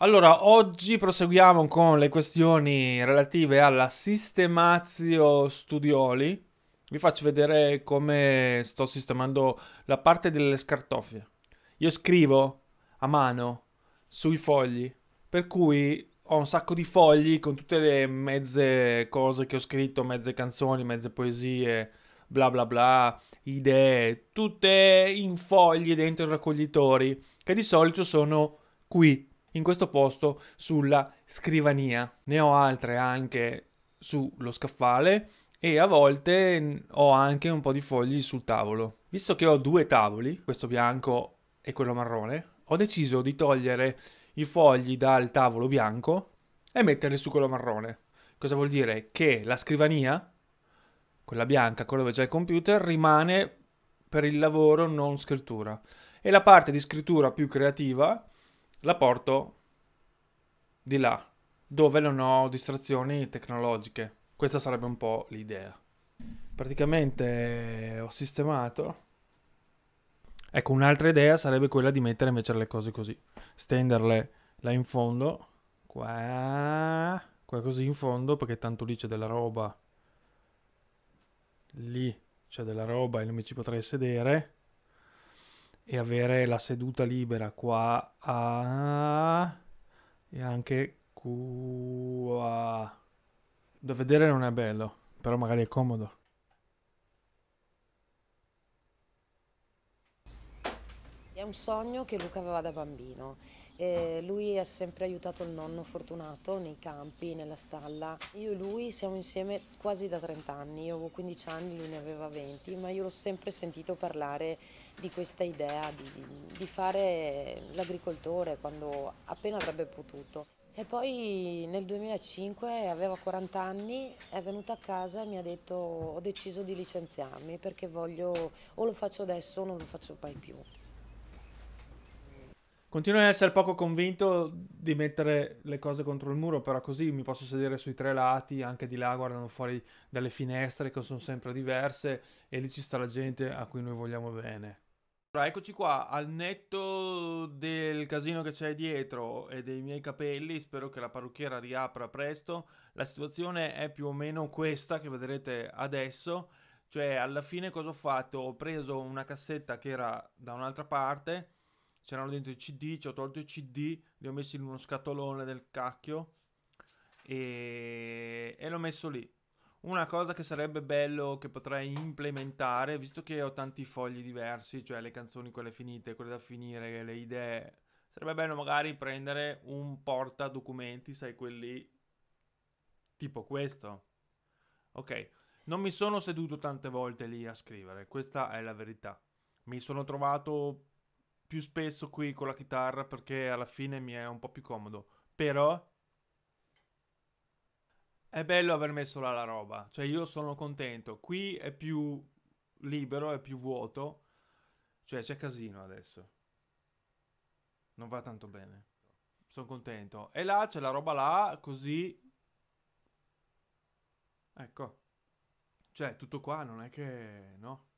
Allora, oggi proseguiamo con le questioni relative alla sistemazio studioli. Vi faccio vedere come sto sistemando la parte delle scartoffie. Io scrivo a mano sui fogli, per cui ho un sacco di fogli con tutte le mezze cose che ho scritto, mezze canzoni, mezze poesie, bla bla bla, idee, tutte in fogli dentro i raccoglitori, che di solito sono qui in questo posto sulla scrivania. Ne ho altre anche sullo scaffale e a volte ho anche un po' di fogli sul tavolo. Visto che ho due tavoli, questo bianco e quello marrone, ho deciso di togliere i fogli dal tavolo bianco e metterli su quello marrone. Cosa vuol dire? Che la scrivania, quella bianca, quella dove c'è il computer, rimane per il lavoro non scrittura. E la parte di scrittura più creativa la porto di là, dove non ho distrazioni tecnologiche. Questa sarebbe un po' l'idea. Praticamente eh, ho sistemato. Ecco, un'altra idea sarebbe quella di mettere invece le cose così. Stenderle là in fondo, qua, qua così in fondo, perché tanto lì c'è della roba. Lì c'è della roba e non mi ci potrei sedere e avere la seduta libera qua a e anche qua da vedere non è bello però magari è comodo è un sogno che Luca aveva da bambino eh, lui ha sempre aiutato il nonno fortunato nei campi, nella stalla. Io e lui siamo insieme quasi da 30 anni, io avevo 15 anni, lui ne aveva 20, ma io l'ho sempre sentito parlare di questa idea di, di, di fare l'agricoltore quando appena avrebbe potuto. E poi nel 2005 aveva 40 anni, è venuta a casa e mi ha detto ho deciso di licenziarmi perché voglio o lo faccio adesso o non lo faccio mai più. Continuo ad essere poco convinto di mettere le cose contro il muro, però così mi posso sedere sui tre lati, anche di là guardando fuori dalle finestre che sono sempre diverse e lì ci sta la gente a cui noi vogliamo bene. Allora, eccoci qua, al netto del casino che c'è dietro e dei miei capelli, spero che la parrucchiera riapra presto, la situazione è più o meno questa che vedrete adesso, cioè alla fine cosa ho fatto? Ho preso una cassetta che era da un'altra parte c'erano dentro i CD, ci ho tolto i CD, li ho messi in uno scatolone del cacchio e, e l'ho messo lì. Una cosa che sarebbe bello che potrei implementare, visto che ho tanti fogli diversi, cioè le canzoni quelle finite, quelle da finire, le idee, sarebbe bello magari prendere un porta documenti, sai quelli tipo questo. Ok, non mi sono seduto tante volte lì a scrivere, questa è la verità. Mi sono trovato più spesso qui con la chitarra perché alla fine mi è un po' più comodo. Però è bello aver messo là la roba, cioè io sono contento. Qui è più libero, è più vuoto, cioè c'è casino adesso. Non va tanto bene. Sono contento. E là c'è la roba là, così... Ecco. Cioè, tutto qua non è che... no?